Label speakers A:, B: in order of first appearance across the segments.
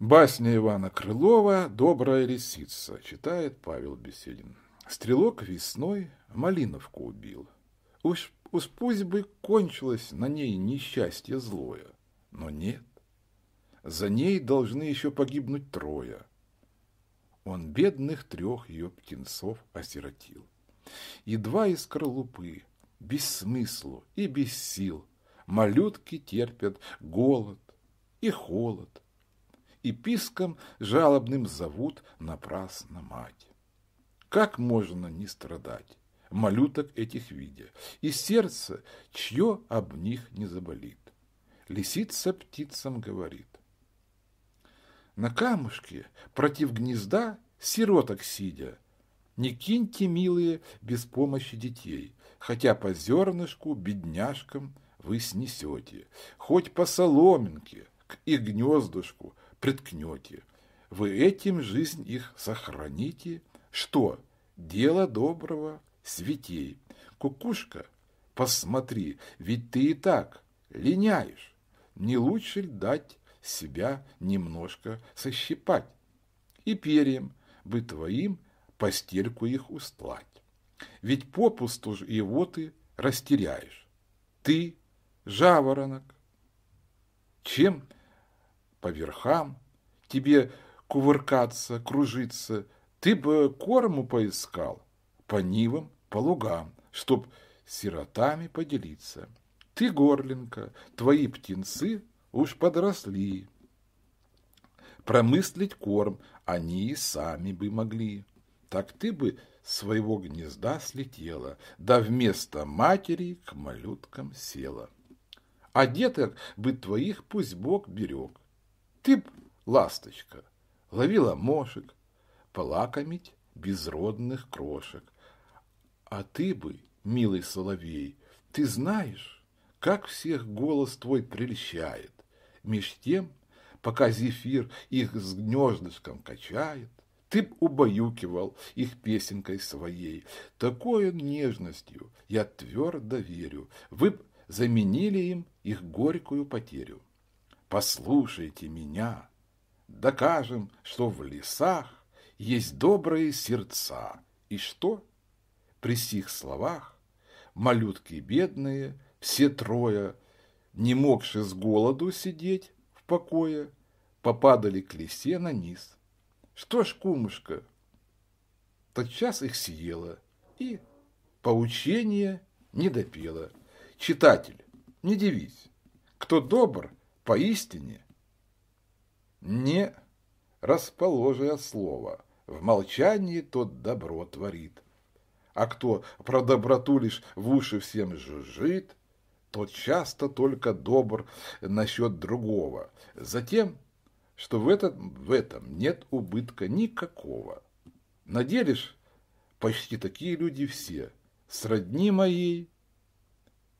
A: Басня Ивана Крылова «Добрая лисица», читает Павел Беседин. Стрелок весной малиновку убил. Уж, уж пусть бы кончилось на ней несчастье злое, но нет. За ней должны еще погибнуть трое. Он бедных трех ее птенцов осиротил. И из крылупы, без смысла и без сил, малютки терпят голод и холод – и писком жалобным зовут напрасно мать. Как можно не страдать, малюток этих видя, и сердце, чье об них не заболит? Лисица птицам говорит. На камушке, против гнезда, сироток сидя, не киньте, милые, без помощи детей, хотя по зернышку, бедняжкам, вы снесете, хоть по соломинке, к их гнездушку приткнете. Вы этим жизнь их сохраните. Что? Дело доброго святей. Кукушка, посмотри, ведь ты и так линяешь. Не лучше ли дать себя немножко сощипать и перьям бы твоим постельку их устлать? Ведь попусту же его ты растеряешь. Ты, жаворонок, чем по верхам, тебе кувыркаться, кружиться, ты бы корму поискал, по нивам, по лугам, чтоб сиротами поделиться. Ты, горлинка, твои птенцы уж подросли. Промыслить корм они и сами бы могли. Так ты бы своего гнезда слетела, да вместо матери к малюткам села. А деток бы твоих пусть Бог берег, ты б, ласточка, ловила мошек, полакомить безродных крошек. А ты бы, милый соловей, ты знаешь, как всех голос твой прельщает. Меж тем, пока зефир их с гнездышком качает, ты б убаюкивал их песенкой своей. Такой нежностью, я твердо верю, вы б заменили им их горькую потерю послушайте меня, докажем, что в лесах есть добрые сердца, и что при сих словах малютки бедные, все трое, не могши с голоду сидеть в покое, попадали к лесе на низ. Что ж, кумушка, тотчас их съела и поучение не допела. Читатель, не дивись, кто добр, Поистине, не расположая слова, в молчании тот добро творит. А кто про доброту лишь в уши всем жужжит, тот часто только добр насчет другого, затем, что в этом, в этом нет убытка никакого. На почти такие люди все, сродни моей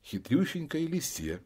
A: хитрющенькой лисе.